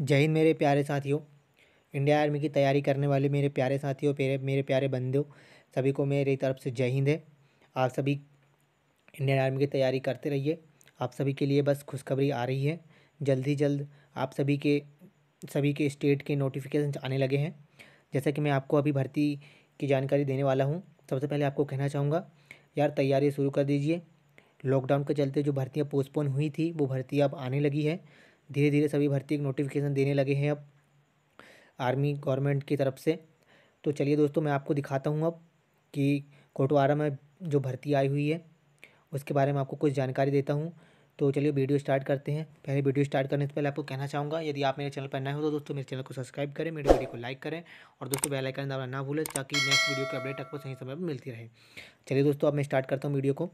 जय हिंद मेरे प्यारे साथियों इंडिया आर्मी की तैयारी करने वाले मेरे प्यारे साथियों मेरे मेरे प्यारे बंदों सभी को मेरी तरफ से जय हिंद है आप सभी इंडियन आर्मी की तैयारी करते रहिए आप सभी के लिए बस खुशखबरी आ रही है जल्द ही जल्द आप सभी के सभी के स्टेट के नोटिफिकेशन आने लगे हैं जैसा कि मैं आपको अभी भर्ती की जानकारी देने वाला हूँ सबसे पहले आपको कहना चाहूँगा यार तैयारी शुरू कर दीजिए लॉकडाउन के चलते जो भर्तियाँ पोस्टपोन हुई थी वो भर्ती अब आने लगी है धीरे धीरे सभी भर्ती एक नोटिफिकेशन देने लगे हैं अब आर्मी गवर्नमेंट की तरफ से तो चलिए दोस्तों मैं आपको दिखाता हूँ अब कि कोटवारा में जो भर्ती आई हुई है उसके बारे में आपको कुछ जानकारी देता हूँ तो चलिए वीडियो स्टार्ट करते हैं पहले वीडियो स्टार्ट करने से पहले आपको कहना चाहूँगा यदि आप मेरे चैनल पर नए हो तो दोस्तों मेरे चैनल को सब्सक्राइब करें मेरे वीडियो को लाइक करें और दोस्तों बेल आइकन दबाना ना भूलें ताकि नेक्स्ट वीडियो के अपडेट आपको सही समय पर मिलती रहे चलिए दोस्तों अब मैं स्टार्ट करता हूँ वीडियो को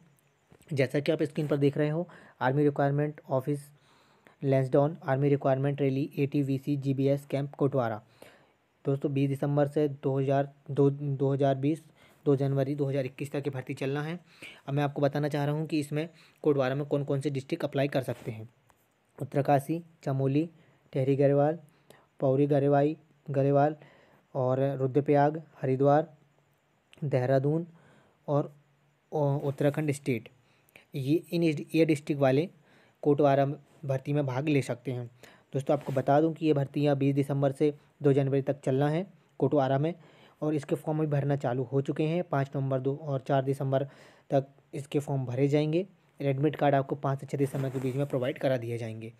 जैसा कि आप स्क्रीन पर देख रहे हो army requirement office Lansdowne army requirement rally A T V C G B S camp Kotdwara दोस्तों बीस दिसंबर से दो हज़ार दो दो हज़ार बीस दो जनवरी दो हज़ार इक्कीस तक की भर्ती चलना है अब मैं आपको बताना चाह रहा हूँ कि इसमें कोटवारा में कौन कौन से डिस्ट्रिक्ट अप्लाई कर सकते हैं उत्तरकाशी चमोली टहरी गरेवाल पौरी गरेवाई गरेवाल और रुद्रप्रयाग हरिद्वार देहरादून और उत्तराखंड स्टेट ये इन ये डिस्ट्रिक्ट वाले कोटवारा भर्ती में भाग ले सकते हैं दोस्तों आपको बता दूं कि ये भर्तियाँ बीस दिसंबर से दो जनवरी तक चलना है कोटवारा में और इसके फॉर्म भी भरना चालू हो चुके हैं पाँच नवंबर दो और चार दिसंबर तक इसके फॉर्म भरे जाएंगे एडमिट कार्ड आपको पाँच से छः दिसंबर के बीच में प्रोवाइड करा दिए जाएंगे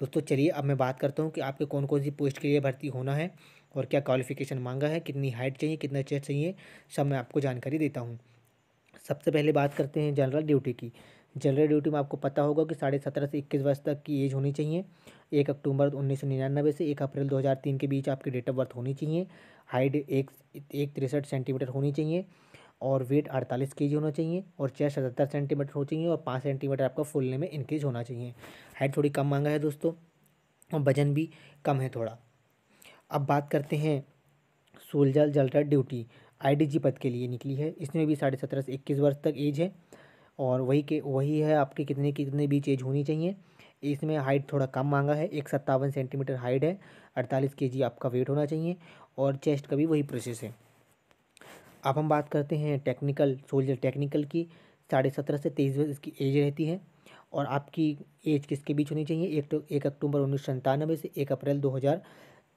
दोस्तों चलिए अब मैं बात करता हूँ कि आपके कौन कौन सी पोस्ट के लिए भर्ती होना है और क्या क्वालिफिकेशन मांगा है कितनी हाइट चाहिए कितना चेस्ट चाहिए सब मैं आपको जानकारी देता हूँ सबसे पहले बात करते हैं जनरल ड्यूटी की जनरल ड्यूटी में आपको पता होगा कि साढ़े सत्रह से इक्कीस वर्ष तक की एज होनी चाहिए एक अक्टूबर उन्नीस सौ निन्यानवे से एक अप्रैल दो हज़ार तीन के बीच आपकी डेट ऑफ बर्थ होनी चाहिए हाइट एक एक तिरसठ सेंटीमीटर होनी चाहिए और वेट अड़तालीस के जी होना चाहिए और चेस्ट सतहत्तर सेंटीमीटर हो चाहिए और पाँच सेंटीमीटर आपका फुलने में इंक्रीज होना चाहिए हाइट थोड़ी कम मांगा है दोस्तों और वजन भी कम है थोड़ा अब बात करते हैं सोल्जर जलरा ड्यूटी आईडीजी पद के लिए निकली है इसमें भी साढ़े सत्रह से इक्कीस वर्ष तक एज है और वही के वही है आपके कितने कितने बीच एज होनी चाहिए इसमें हाइट थोड़ा कम मांगा है एक सत्तावन सेंटीमीटर हाइट है अड़तालीस के जी आपका वेट होना चाहिए और चेस्ट का भी वही प्रोसेस है अब हम बात करते हैं टेक्निकल सोल्जर टेक्निकल की साढ़े सत्रह से तेईस वर्ष इसकी एज रहती है और आपकी एज किसके बीच होनी चाहिए एक तो, एक अक्टूबर उन्नीस सौ से एक अप्रैल दो हज़ार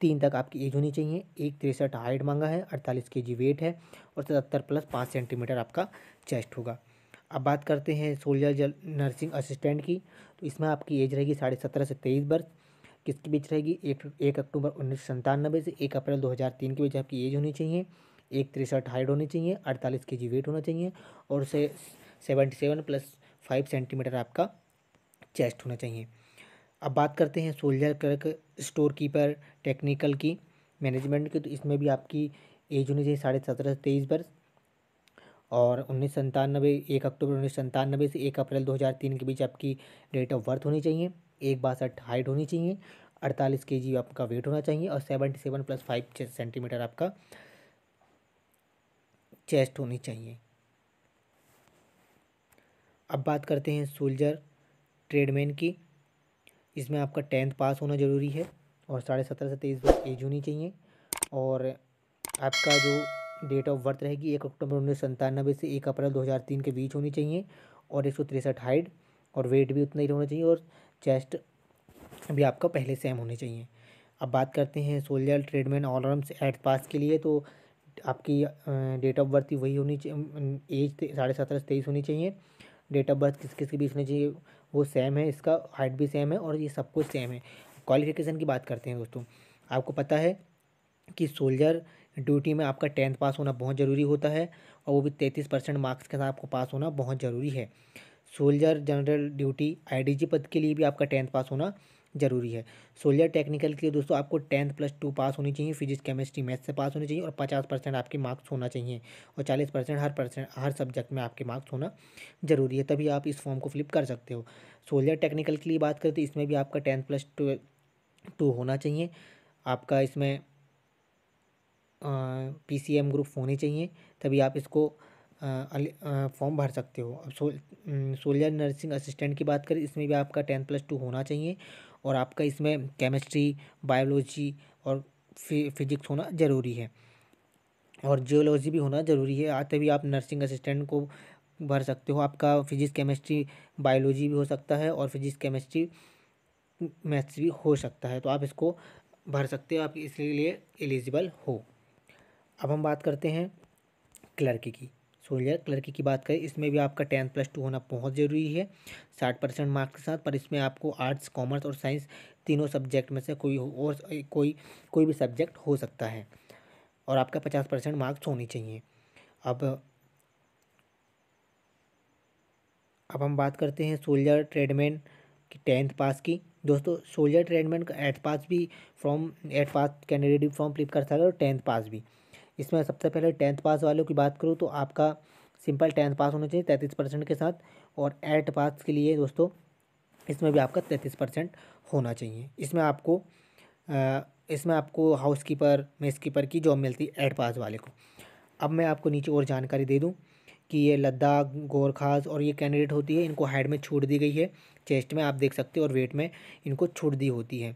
तीन तक आपकी एज होनी चाहिए एक तिरसठ हाइट मांगा है अड़तालीस के जी वेट है और सतहत्तर प्लस पाँच सेंटीमीटर आपका चेस्ट होगा अब बात करते हैं सोल्जर जल नर्सिंग असिस्टेंट की तो इसमें आपकी एज रहेगी साढ़े सत्रह से तेईस वर्ष किसके बीच रहेगी एक एक अक्टूबर उन्नीस सौ से एक अप्रैल दो हज़ार तीन के बीच आपकी एज होनी चाहिए एक तिरसठ हाइट होनी चाहिए अड़तालीस के जी वेट होना चाहिए और से seventy seven plus five centimetre आपका चेस्ट होना चाहिए अब बात करते हैं soldier clerk store keeper technical की मैनेजमेंट की तो इसमें भी आपकी एज होनी चाहिए साढ़े सत्रह से तेईस वर्ष और उन्नीस सन्तानबे एक अक्टूबर उन्नीस सन्तानबे से एक अप्रैल 2003 के बीच आपकी डेट ऑफ बर्थ होनी चाहिए एक बासठ हाइट होनी चाहिए अड़तालीस के जी आपका वेट होना चाहिए और seventy seven plus five centimetre आपका चेस्ट होनी चाहिए अब बात करते हैं सोल्जर ट्रेडमैन की इसमें आपका टेंथ पास होना ज़रूरी है और साढ़े सत्रह से तेईस एज होनी चाहिए और आपका जो डेट ऑफ बर्थ रहेगी एक अक्टूबर उन्नीस से एक अप्रैल 2003 के बीच होनी चाहिए और एक सौ तिरसठ हाइट और वेट भी उतना ही होना चाहिए और चेस्ट भी आपका पहले सेम होनी चाहिए अब बात करते हैं soldier tradesman all eight pass के लिए तो आपकी डेट ऑफ बर्थ वही होनी चाहिए एज साढ़े सत्रह से तेईस होनी चाहिए डेट ऑफ बर्थ किस किस के बीच होनी चाहिए वो सेम है इसका हाइट भी सेम है और ये सब कुछ सेम है क्वालिफिकेशन की बात करते हैं दोस्तों आपको पता है कि सोल्जर ड्यूटी में आपका टेंथ पास होना बहुत ज़रूरी होता है और वो भी तैंतीस परसेंट मार्क्स के साथ आपको पास होना बहुत ज़रूरी है सोल्जर जनरल ड्यूटी आईडीजी पद के लिए भी आपका टेंथ पास होना ज़रूरी है सोल्जर टेक्निकल के लिए दोस्तों आपको टेंथ प्लस टू पास होनी चाहिए फिजिक्स केमिस्ट्री मैथ से पास होनी चाहिए और पचास परसेंट आपके मार्क्स होना चाहिए और चालीस परसेंट हर परसेंट हर सब्जेक्ट में आपके मार्क्स होना ज़रूरी है तभी आप इस फॉर्म को फिलिप कर सकते हो सोल्जर टेक्निकल के लिए बात करें तो इसमें भी आपका टेंथ प्लस टू होना चाहिए आपका इसमें पी सी एम ग्रुप होने चाहिए तभी आप इसको फॉर्म भर सकते हो अब सो सोलर नर्सिंग असिस्टेंट की बात करें इसमें भी आपका टेन प्लस टू होना चाहिए और आपका इसमें केमिस्ट्री बायोलॉजी और फिजिक्स होना ज़रूरी है और जियोलॉजी भी होना ज़रूरी है तभी आप नर्सिंग असिस्टेंट को भर सकते हो आपका फिजिक्स केमिस्ट्री बायोलॉजी भी हो सकता है और फिजिक्स केमिस्ट्री मैथ्स भी हो सकता है तो आप इसको भर सकते हो आप इसलिए एलिजिबल हो अब हम बात करते हैं क्लर्की की सोल्जर क्लर्की की बात करें इसमें भी आपका टेंथ प्लस टू होना बहुत ज़रूरी है साठ परसेंट मार्क्स के साथ पर इसमें आपको आर्ट्स कॉमर्स और साइंस तीनों सब्जेक्ट में से कोई और कोई कोई भी सब्जेक्ट हो सकता है और आपका पचास परसेंट मार्क्स होनी चाहिए अब अब हम बात करते हैं सोल्जर ट्रेडमैन की टेंथ पास की दोस्तों सोल्जर ट्रेडमैन का एट्थ पास भी फ्रॉम एट्थ पास कैंडिडेट भी फॉर्म फिल कर सकता है और टेंथ पास भी इसमें सबसे पहले टेंथ पास वालों की बात करूँ तो आपका सिंपल टेंथ पास होना चाहिए तैंतीस परसेंट के साथ और एट पास के लिए दोस्तों इसमें भी आपका तैंतीस परसेंट होना चाहिए इसमें आपको इसमें आपको हाउस कीपर मेस कीपर की जॉब मिलती है एट पास वाले को अब मैं आपको नीचे और जानकारी दे दूँ कि ये लद्दाख गोरखास और ये कैंडिडेट होती है इनको हेड में छूट दी गई है चेस्ट में आप देख सकते हो और वेट में इनको छूट दी होती है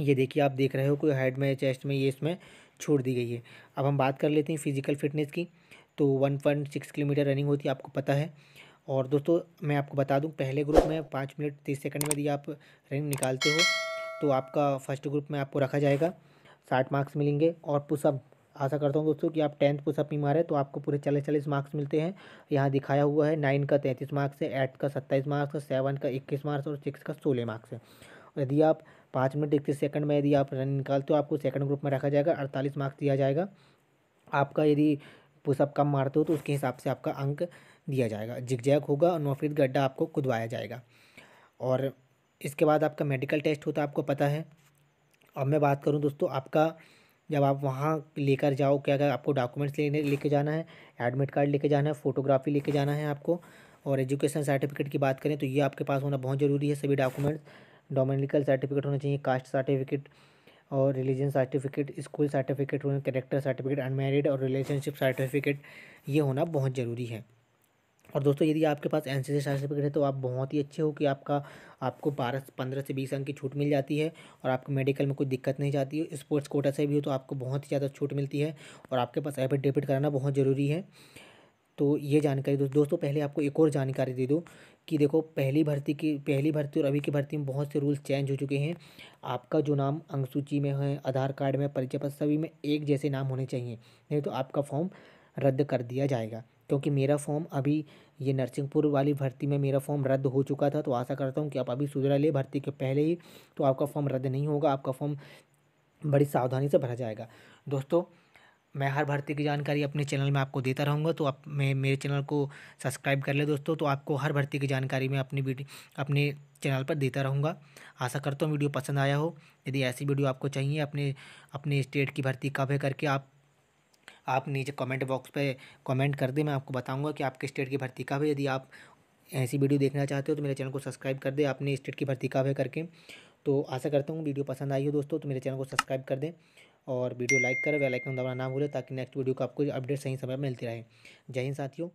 ये देखिए आप देख रहे हो कोई हेड में चेस्ट में ये इसमें छोड़ दी गई है अब हम बात कर लेते हैं फिज़िकल फिटनेस की तो one point six kilometre running होती है आपको पता है और दोस्तों मैं आपको बता दूं पहले ग्रुप में पाँच मिनट तीस सेकंड में यदि आप रनिंग निकालते हो तो आपका फर्स्ट ग्रुप में आपको रखा जाएगा साठ मार्क्स मिलेंगे और पुसअप आशा करता हूँ दोस्तों कि आप टेंथ पुसअप नहीं मारे तो आपको पूरे चालीस चालीस मार्क्स मिलते हैं यहाँ दिखाया हुआ है नाइन का तैंतीस मार्क्स है एट का सत्ताईस मार्क्स है सेवन का इक्कीस मार्क्स और सिक्स का सोलह मार्क्स है यदि आप पाँच मिनट इक्कीस सेकंड में यदि आप रन निकालते हो आपको सेकंड ग्रुप में रखा जाएगा अड़तालीस मार्क्स दिया जाएगा आपका यदि पुशअप कम मारते हो तो उसके हिसाब से आपका अंक दिया जाएगा जैक होगा और नौ फीट गड्ढा आपको खुदवाया जाएगा और इसके बाद आपका मेडिकल टेस्ट होता है आपको पता है अब मैं बात करूँ दोस्तों आपका जब आप वहाँ लेकर जाओ क्या क्या आपको डॉक्यूमेंट्स लेने लेके जाना है एडमिट कार्ड लेके जाना है फ़ोटोग्राफी लेके जाना है आपको और एजुकेशन सर्टिफिकेट की बात करें तो ये आपके पास होना बहुत ज़रूरी है सभी डॉक्यूमेंट्स डोमिनिकल सर्टिफिकेट होना चाहिए कास्ट सर्टिफिकेट और रिलीजन सर्टिफिकेट स्कूल सर्टिफिकेट होना करेक्टर सर्टिफिकेट अनमेरिड और रिलेशनशिप सर्टिफिकेट ये होना बहुत ज़रूरी है और दोस्तों यदि आपके पास एन सर्टिफिकेट है तो आप बहुत ही अच्छे हो कि आपका आपको बारह पंद्रह से बीस अंक की छूट मिल जाती है और आपको मेडिकल में कोई दिक्कत नहीं जाती है स्पोर्ट्स कोटा से भी हो तो आपको बहुत ही ज़्यादा छूट मिलती है और आपके पास डेबिट कराना बहुत ज़रूरी है तो ये जानकारी दो, दोस्तों पहले आपको एक और जानकारी दे दूँ कि देखो पहली भर्ती की पहली भर्ती और अभी की भर्ती में बहुत से रूल्स चेंज हो चुके हैं आपका जो नाम अंक सूची में है आधार कार्ड में परिचय पत्र सभी में एक जैसे नाम होने चाहिए नहीं तो आपका फॉर्म रद्द कर दिया जाएगा क्योंकि मेरा फॉर्म अभी ये नरसिंहपुर वाली भर्ती में मेरा फॉर्म रद्द हो चुका था तो आशा करता हूँ कि आप अभी सुधरा ले भर्ती के पहले ही तो आपका फॉर्म रद्द नहीं होगा आपका फॉर्म बड़ी सावधानी से भरा जाएगा दोस्तों मैं हर भर्ती की जानकारी अपने चैनल में आपको देता रहूँगा तो आप मैं मेरे चैनल को सब्सक्राइब कर ले दोस्तों तो आपको हर भर्ती की जानकारी मैं अपनी वीडियो अपने चैनल पर देता रहूँगा आशा करता हूँ वीडियो पसंद आया हो यदि ऐसी वीडियो आपको चाहिए अपने अपने स्टेट की भर्ती कब है करके आप आप नीचे कमेंट बॉक्स पे कमेंट कर दें मैं आपको बताऊंगा कि आपके स्टेट की भर्ती कब है यदि आप ऐसी वीडियो देखना चाहते हो तो मेरे चैनल को सब्सक्राइब कर दें अपने स्टेट की भर्ती कब है करके तो आशा करता हूँ वीडियो पसंद आई हो दोस्तों तो मेरे चैनल को सब्सक्राइब कर दें और वीडियो लाइक करें बेलाइकन दबाना ना भूलें ताकि नेक्स्ट वीडियो का आपको अपडेट सही समय मिलती रहे जय हिंद साथियों